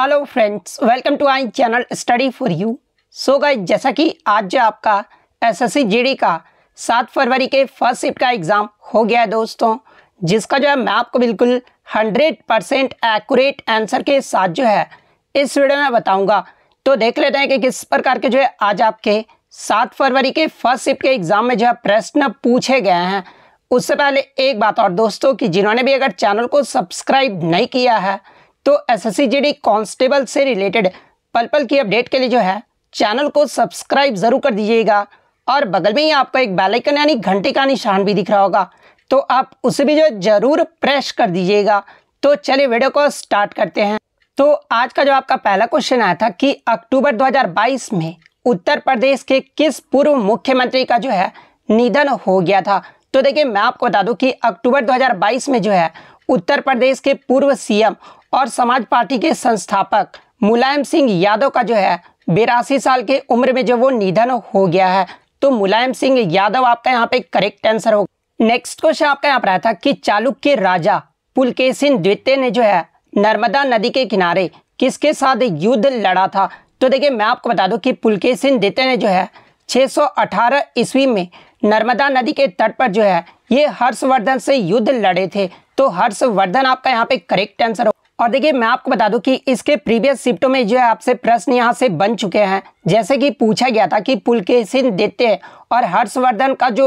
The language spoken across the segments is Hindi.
hello friends welcome to I channel study for you so guys जैसा कि आज जो आपका एसएससी जीडी का सात फरवरी के फर्स्ट शिफ्ट का एग्ज़ाम हो गया है दोस्तों जिसका जो है मैं आपको बिल्कुल हंड्रेड परसेंट एक्यूरेट आंसर के साथ जो है इस वीडियो में बताऊंगा तो देख लेते हैं कि किस प्रकार के जो है आज आपके सात फरवरी के फर्स्ट शिफ्ट के एग्ज़ाम में जो है प्रश्न पूछे गए हैं उससे पहले एक बात और दोस्तों कि जिन्होंने भी अगर चैनल को सब्सक्राइब नहीं किया है तो एसएससी जीडी कांस्टेबल से रिलेटेड पल पल की अपडेट के लिए जो है चैनल को सब्सक्राइब ज़रूर कर दीजिएगा और बगल में ही आपको एक बेलाइकन यानी घंटे का निशान भी दिख रहा होगा तो आप उसे भी जो ज़रूर प्रेस कर दीजिएगा तो चलिए वीडियो को स्टार्ट करते हैं तो आज का जो आपका पहला क्वेश्चन आया था कि अक्टूबर 2022 में उत्तर प्रदेश के किस पूर्व मुख्यमंत्री का जो है निधन हो गया था तो देखिए मैं आपको बता दूं कि अक्टूबर 2022 में जो है उत्तर प्रदेश के पूर्व सीएम और समाज पार्टी के संस्थापक मुलायम सिंह यादव का जो है बेरासी साल के उम्र में जो वो निधन हो गया है तो मुलायम सिंह यादव आपका यहाँ पे करेक्ट आंसर होगा नेक्स्ट क्वेश्चन आपका यहाँ पर आया था कि चालुक्य राजा पुलकेसिन द्वितीय ने जो है नर्मदा नदी के किनारे किसके साथ युद्ध लड़ा था तो देखिए मैं आपको बता दूं कि पुलकेसिन द्वितीय ने जो है 618 ईस्वी में नर्मदा नदी के तट पर जो है ये हर्षवर्धन से युद्ध लड़े थे तो हर्षवर्धन आपका यहाँ पे करेक्ट आंसर और देखिए मैं आपको बता दूं कि इसके प्रीवियस शिफ्टों में जो है आपसे प्रश्न यहाँ से बन चुके हैं जैसे कि पूछा गया था कि पुलकेशिन देते और हर्षवर्धन का जो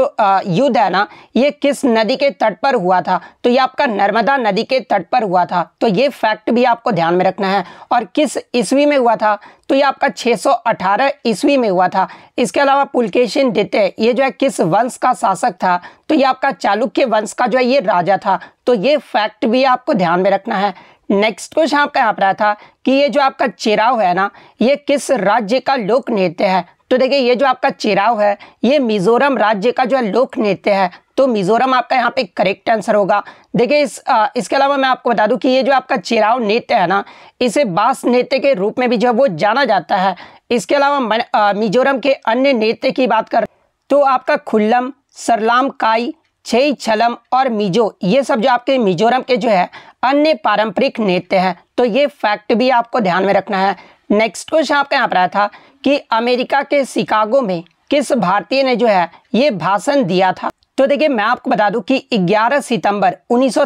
युद्ध है ना ये किस नदी के तट पर हुआ था तो ये आपका नर्मदा नदी के तट पर हुआ था तो ये फैक्ट भी आपको ध्यान में रखना है और किस ईस्वी में हुआ था तो ये आपका 618 ईस्वी में हुआ था इसके अलावा पुलकेशिन देते ये जो है किस वंश का शासक था तो ये आपका चालुक्य वंश का जो है ये राजा था तो ये फैक्ट भी आपको ध्यान में रखना है नेक्स्ट क्वेश्चन आपका यहाँ पर आया था कि ये जो आपका चिराव है ना ये किस राज्य का लोक नृत्य है तो देखिए ये जो आपका चिराव है ये मिजोरम राज्य का जो है लोक नृत्य है तो मिजोरम आपका यहाँ पे करेक्ट आंसर होगा देखिए इस आ, इसके अलावा मैं आपको बता दूं कि ये जो आपका चिराव नृत्य है ना इसे बास नृत्य के रूप में भी जो है वो जाना जाता है इसके अलावा मिजोरम के अन्य नृत्य की बात कर तो आपका खुल्लम सरलाम काई छई छलम और मिजो ये सब जो आपके मिजोरम के जो है अन्य पारंपरिक नृत्य हैं तो ये फैक्ट भी आपको ध्यान में रखना है नेक्स्ट क्वेश्चन आपका यहाँ पर आया था कि अमेरिका के शिकागो में किस भारतीय ने जो है ये भाषण दिया था तो देखिए मैं आपको बता दूं कि 11 सितंबर उन्नीस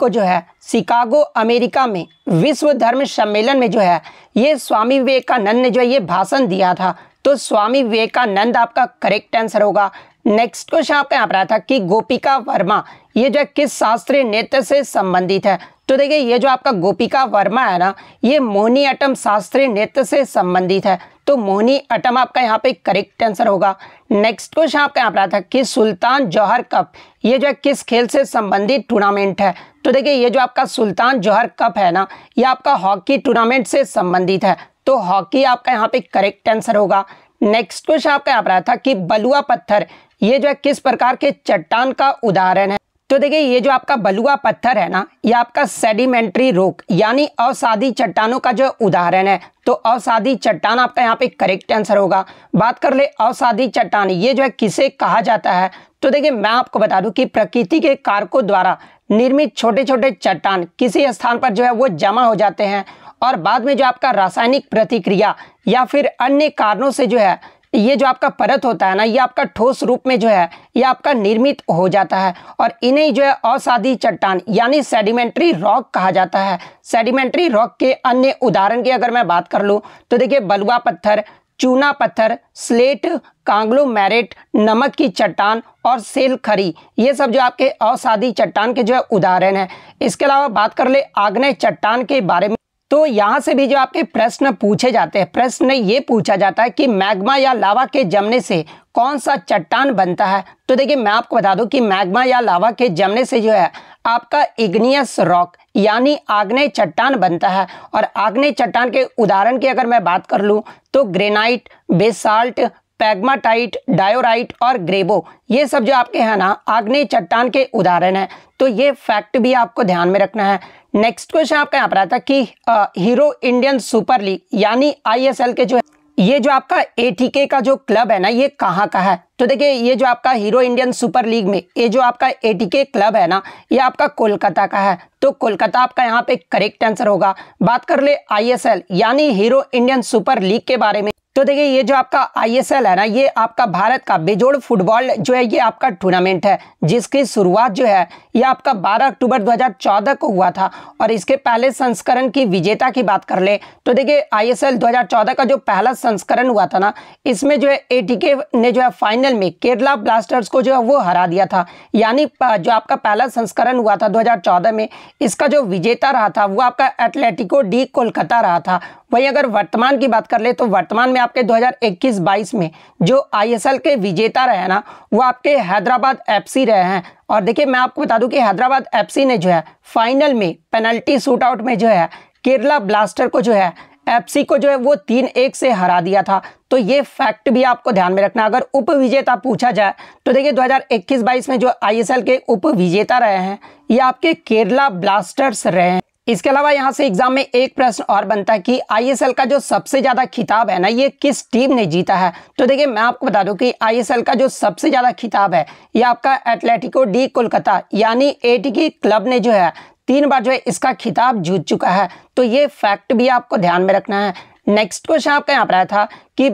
को जो है शिकागो अमेरिका में विश्व धर्म सम्मेलन में जो है ये स्वामी विवेकानंद ने जो है ये भाषण दिया था तो स्वामी विवेकानंद आपका करेक्ट आंसर होगा नेक्स्ट क्वेश्चन आपका यहाँ पर आया था कि गोपिका वर्मा ये जो किस शास्त्रीय नृत्य से संबंधित है तो देखिए ये जो आपका गोपिका वर्मा है ना ये मोहनी अटम शास्त्रीय नृत्य से संबंधित है तो मोहनी अटम आपका यहाँ पे करेक्ट आंसर होगा नेक्स्ट क्वेश्चन आपका यहाँ पर आया था कि सुल्तान जौहर कप ये जो है किस खेल से संबंधित टूर्नामेंट है तो देखिए ये जो आपका सुल्तान जौहर कप है ना ये आपका हॉकी टूर्नामेंट से संबंधित है तो हॉकी आपका यहाँ पे करेक्ट आंसर होगा नेक्स्ट क्वेश्चन आपका यहाँ पर आया था कि बलुआ पत्थर ये जो है किस प्रकार के चट्टान का उदाहरण है तो देखिए ये जो आपका बलुआ पत्थर है ना ये आपका सेडिमेंट्री रोक यानी अवसादी चट्टानों का जो उदाहरण है तो अवसादी चट्टान आपका यहाँ पे करेक्ट आंसर होगा बात कर ले अवसादी चट्टान ये जो है किसे कहा जाता है तो देखिए मैं आपको बता दूं कि प्रकृति के कारकों द्वारा निर्मित छोटे छोटे चट्टान किसी स्थान पर जो है वो जमा हो जाते हैं और बाद में जो आपका रासायनिक प्रतिक्रिया या फिर अन्य कारणों से जो है ये जो आपका परत होता है ना ये आपका ठोस रूप में जो है ये आपका निर्मित हो जाता है और इन्हें जो है औसाधी चट्टान यानी सेडिमेंट्री रॉक कहा जाता है सेडिमेंट्री रॉक के अन्य उदाहरण की अगर मैं बात कर लूँ तो देखिए बलुआ पत्थर चूना पत्थर स्लेट कांगलो मैरेट नमक की चट्टान और सेल खरी ये सब जो आपके औसाधी चट्टान के जो है उदाहरण है इसके अलावा बात कर ले आग्नेय चट्टान के बारे में तो यहाँ से भी जो आपके प्रश्न पूछे जाते हैं प्रश्न ये पूछा जाता है कि मैग्मा या लावा के जमने से कौन सा चट्टान बनता है तो देखिए मैं आपको बता दूं कि मैग्मा या लावा के जमने से जो है आपका इग्नियस रॉक यानी आग्नेय चट्टान बनता है और आग्नेय चट्टान के उदाहरण की अगर मैं बात कर लूँ तो ग्रेनाइट बेसाल्ट पैग्माटाइट डायोराइट और ग्रेबो ये सब जो आपके हैं ना आग्नेय चट्टान के उदाहरण हैं तो ये फैक्ट भी आपको ध्यान में रखना है नेक्स्ट क्वेश्चन आपका यहाँ पर आता कि आ, हीरो इंडियन सुपर लीग यानी आईएसएल के जो ये जो आपका एटीके का जो क्लब है ना ये कहाँ का है तो देखिए ये जो आपका हीरो इंडियन सुपर लीग में ये जो आपका एटीके क्लब है ना ये आपका कोलकाता का है तो कोलकाता आपका यहाँ पे करेक्ट आंसर होगा बात कर ले आईएसएल यानी हीरो इंडियन सुपर लीग के बारे में तो देखिए ये जो आपका आईएसएल है ना ये आपका भारत का बेजोड़ फुटबॉल जो है ये आपका टूर्नामेंट है जिसकी शुरुआत जो है ये आपका 12 अक्टूबर 2014 को हुआ था और इसके पहले संस्करण की विजेता की बात कर ले तो देखिए आईएसएल 2014 का जो पहला संस्करण हुआ था ना इसमें जो है एटीके ने जो है फाइनल फाइनल में केरला ब्लास्टर्स को जो है वो हरा दिया था यानी जो आपका पहला संस्करण हुआ था 2014 में इसका जो विजेता रहा था वो आपका एथलेटिको डी कोलकाता रहा था वही अगर वर्तमान की बात कर ले तो वर्तमान में आपके 2021-22 में जो आईएसएल के विजेता रहे ना वो आपके हैदराबाद एफसी रहे हैं और देखिए मैं आपको बता दूं कि हैदराबाद एफसी ने जो है फाइनल में पेनल्टी शूट आउट में जो है केरला ब्लास्टर को जो है एफसी को जो है वो तीन एक से हरा दिया था तो ये फैक्ट भी आपको ध्यान में रखना अगर विजेता पूछा जाए तो देखिए 2021-22 में जो आईएसएल के विजेता रहे हैं ये आपके केरला ब्लास्टर्स रहे हैं इसके अलावा यहाँ से एग्जाम में एक प्रश्न और बनता है कि आईएसएल का जो सबसे ज़्यादा खिताब है ना ये किस टीम ने जीता है तो देखिए मैं आपको बता दूं कि आईएसएल का जो सबसे ज़्यादा खिताब है ये आपका एटलेटिको डी कोलकाता यानी एटी की क्लब ने जो है तीन बार जो है इसका खिताब जीत चुका है तो ये फैक्ट भी आपको ध्यान में रखना है नेक्स्ट क्वेश्चन आपका यहाँ पर आया था कि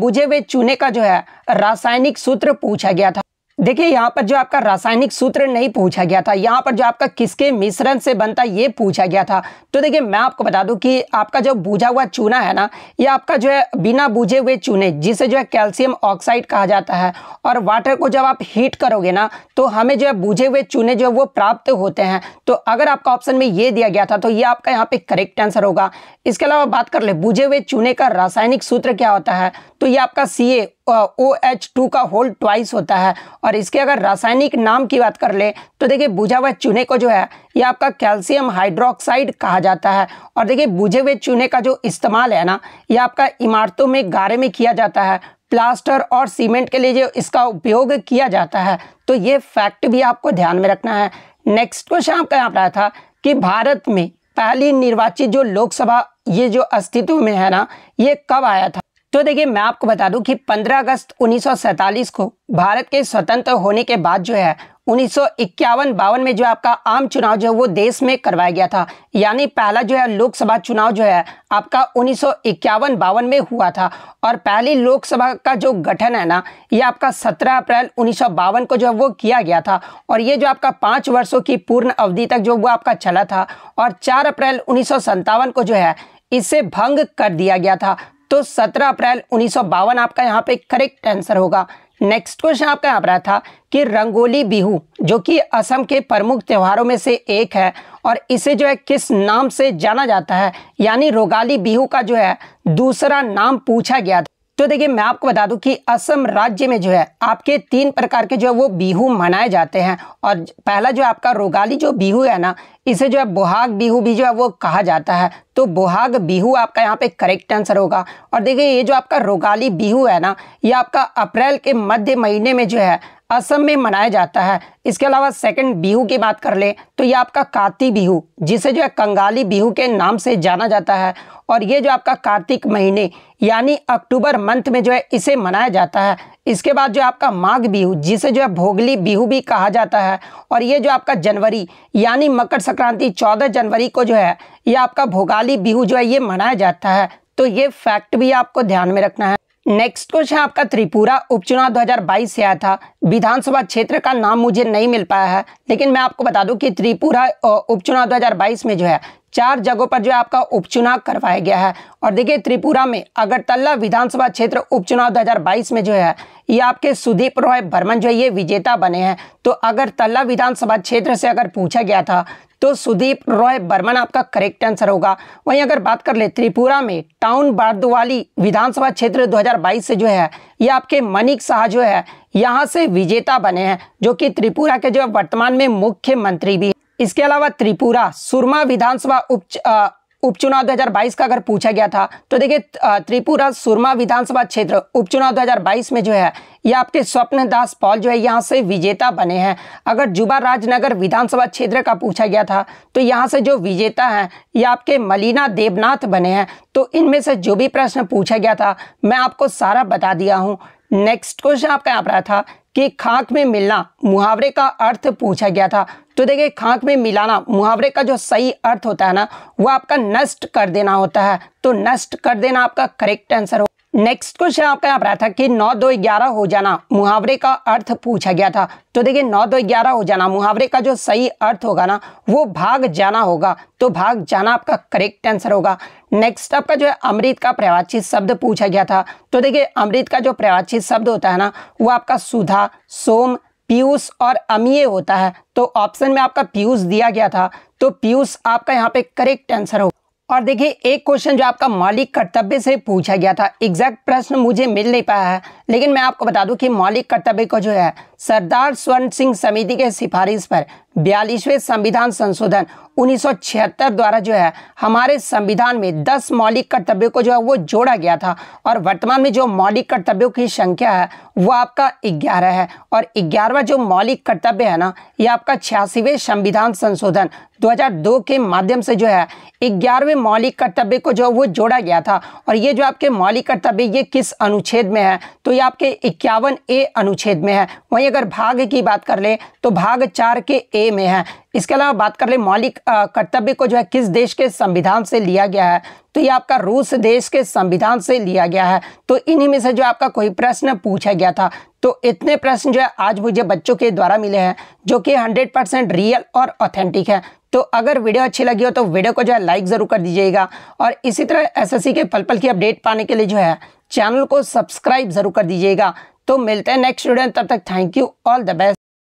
बुझे हुए चूने का जो है रासायनिक सूत्र पूछा गया था देखिए यहाँ पर जो आपका रासायनिक सूत्र नहीं पूछा गया था यहाँ पर जो आपका किसके मिश्रण से बनता ये पूछा गया था तो देखिए मैं आपको बता दूं कि आपका जो बूझा हुआ चूना है ना ये आपका जो है बिना बूझे हुए चूने जिसे जो है कैल्शियम ऑक्साइड कहा जाता है और वाटर को जब आप हीट करोगे ना तो हमें जो है बूझे हुए चूने जो है वो प्राप्त होते हैं तो अगर आपका ऑप्शन में ये दिया गया था तो ये आपका यहाँ पे करेक्ट आंसर होगा इसके अलावा बात कर ले बूझे हुए चूने का रासायनिक सूत्र क्या होता है तो ये आपका सी ओ एच टू का होल ट्वाइस होता है और इसके अगर रासायनिक नाम की बात कर ले तो देखिए बुझा हुआ चूने को जो है ये आपका कैल्शियम हाइड्रोक्साइड कहा जाता है और देखिए बुझे हुए चूने का जो इस्तेमाल है ना ये आपका इमारतों में गारे में किया जाता है प्लास्टर और सीमेंट के लिए जो इसका उपयोग किया जाता है तो ये फैक्ट भी आपको ध्यान में रखना है नेक्स्ट क्वेश्चन आपका यहाँ पर आया था कि भारत में पहली निर्वाचित जो लोकसभा ये जो अस्तित्व में है ना ये कब आया था तो देखिए मैं आपको बता दूं कि 15 अगस्त 1947 को भारत के स्वतंत्र होने के बाद जो है उन्नीस इक्यावन बावन में जो आपका आम चुनाव जो है वो देश में करवाया गया था यानी पहला जो है लोकसभा चुनाव जो है आपका उन्नीस इक्यावन बावन में हुआ था और पहली लोकसभा का जो गठन है ना ये आपका 17 अप्रैल उन्नीस बावन को जो है वो किया गया था और ये जो आपका पाँच वर्षों की पूर्ण अवधि तक जो वो आपका चला था और चार अप्रैल उन्नीस को जो है इससे भंग कर दिया गया था तो 17 अप्रैल उन्नीस आपका यहाँ पे करेक्ट आंसर होगा नेक्स्ट क्वेश्चन आपका यहाँ पर आया था कि रंगोली बिहू जो कि असम के प्रमुख त्योहारों में से एक है और इसे जो है किस नाम से जाना जाता है यानी रोगाली बिहू का जो है दूसरा नाम पूछा गया था तो देखिए मैं आपको बता दूं कि असम राज्य में जो है आपके तीन प्रकार के जो है वो बिहू मनाए जाते हैं और पहला जो आपका रोगाली जो बिहू है ना इसे जो है बोहाग बिहू भी जो है वो कहा जाता है तो बोहाग बिहू आपका यहाँ पे करेक्ट आंसर होगा और देखिए ये जो आपका रोगाली बिहू है ना ये आपका अप्रैल के मध्य महीने में जो है असम में मनाया जाता है इसके अलावा सेकंड बिहू की बात कर ले तो ये आपका कार्तिक बिहू जिसे जो है कंगाली बिहू के नाम से जाना जाता है और ये जो आपका कार्तिक महीने यानी अक्टूबर मंथ में जो है इसे मनाया जाता है इसके बाद जो आपका माघ बिहू जिसे जो है भोगली बिहू भी कहा जाता है और ये जो आपका जनवरी यानी मकर संक्रांति चौदह जनवरी को जो है ये आपका भोगाली बिहू जो है ये मनाया जाता है तो ये फैक्ट भी आपको ध्यान में रखना है नेक्स्ट क्वेश्चन आपका त्रिपुरा उपचुनाव 2022 से आया था विधानसभा क्षेत्र का नाम मुझे नहीं मिल पाया है लेकिन मैं आपको बता दूं कि त्रिपुरा उपचुनाव 2022 में जो है चार जगहों पर जो है आपका उपचुनाव करवाया गया है और देखिए त्रिपुरा में अगरतला विधानसभा क्षेत्र उपचुनाव 2022 में जो है ये आपके सुदीप रॉय बर्मन जो है ये विजेता बने हैं तो अगरतला विधानसभा क्षेत्र से अगर पूछा गया था तो सुदीप रॉय बर्मन आपका करेक्ट आंसर होगा वहीं अगर बात कर ले त्रिपुरा में टाउन बारदुवाली विधानसभा क्षेत्र 2022 से जो है ये आपके मनिक शाह जो है यहाँ से विजेता बने हैं जो कि त्रिपुरा के जो वर्तमान में मुख्यमंत्री भी इसके अलावा त्रिपुरा सुरमा विधानसभा उप उपचुनाव 2022 का अगर पूछा गया था तो देखिए त्रिपुरा सुरमा विधानसभा क्षेत्र उपचुनाव 2022 में जो है ये आपके स्वप्न दास पॉल जो है यहाँ से विजेता बने हैं अगर जुबा राजनगर विधानसभा क्षेत्र का पूछा गया था तो यहाँ से जो विजेता हैं ये आपके मलिना देवनाथ बने हैं तो इनमें से जो भी प्रश्न पूछा गया था मैं आपको सारा बता दिया हूँ नेक्स्ट क्वेश्चन आपका यहाँ पर था कि खाक में मिलना मुहावरे का अर्थ पूछा गया था तो देखिए खाक में मिलाना मुहावरे का जो सही अर्थ होता है ना वो आपका नष्ट कर देना होता है तो नष्ट कर देना आपका करेक्ट आंसर हो नेक्स्ट क्वेश्चन आपका यहाँ पर आया था कि नौ दो ग्यारह हो जाना मुहावरे का अर्थ पूछा गया था तो देखिए नौ दो ग्यारह हो जाना मुहावरे का जो सही अर्थ होगा ना वो भाग जाना होगा तो भाग जाना आपका करेक्ट आंसर होगा नेक्स्ट आपका जो है अमृत का प्रवाचित शब्द पूछा गया था तो देखिए अमृत का जो प्रवाचित शब्द होता है ना वो आपका सुधा सोम पीयूष और अमीय होता है तो ऑप्शन में आपका पीयूष दिया गया था तो पीयूष आपका यहाँ पे करेक्ट आंसर होगा और देखिए एक क्वेश्चन जो आपका मौलिक कर्तव्य से पूछा गया था एग्जैक्ट प्रश्न मुझे मिल नहीं पाया है लेकिन मैं आपको बता दूं कि मौलिक कर्तव्य को जो है सरदार स्वर्ण सिंह समिति के सिफारिश पर बयालीसवें संविधान संशोधन 1976 द्वारा जो है हमारे संविधान में 10 मौलिक कर्तव्यों को जो है वो जोड़ा गया था और वर्तमान में जो मौलिक कर्तव्यों की संख्या है वो आपका 11 है और 11वां जो मौलिक कर्तव्य है ना ये आपका छियासीवें संविधान संशोधन 2002 के माध्यम से जो है ग्यारहवें मौलिक कर्तव्य को जो वो जोड़ा गया था और ये जो आपके मौलिक कर्तव्य ये किस अनुच्छेद में है तो ये आपके इक्यावन ए अनुच्छेद में है वहीं अगर भाग की बात कर ले तो भाग चार के ए में है इसके अलावा बात कर ले मौलिक कर्तव्य को जो है किस देश के संविधान से लिया गया है तो ये आपका रूस देश के संविधान से लिया गया है तो इन्हीं में से जो आपका कोई प्रश्न पूछा गया था तो इतने प्रश्न जो है आज मुझे बच्चों के द्वारा मिले हैं जो कि 100 परसेंट रियल और ऑथेंटिक है तो अगर वीडियो अच्छी लगी हो तो वीडियो को जो है लाइक ज़रूर कर दीजिएगा और इसी तरह एसएससी के पल पल की अपडेट पाने के लिए जो है चैनल को सब्सक्राइब ज़रूर कर दीजिएगा तो मिलते हैं नेक्स्ट स्टूडेंट तब तक thank you all the best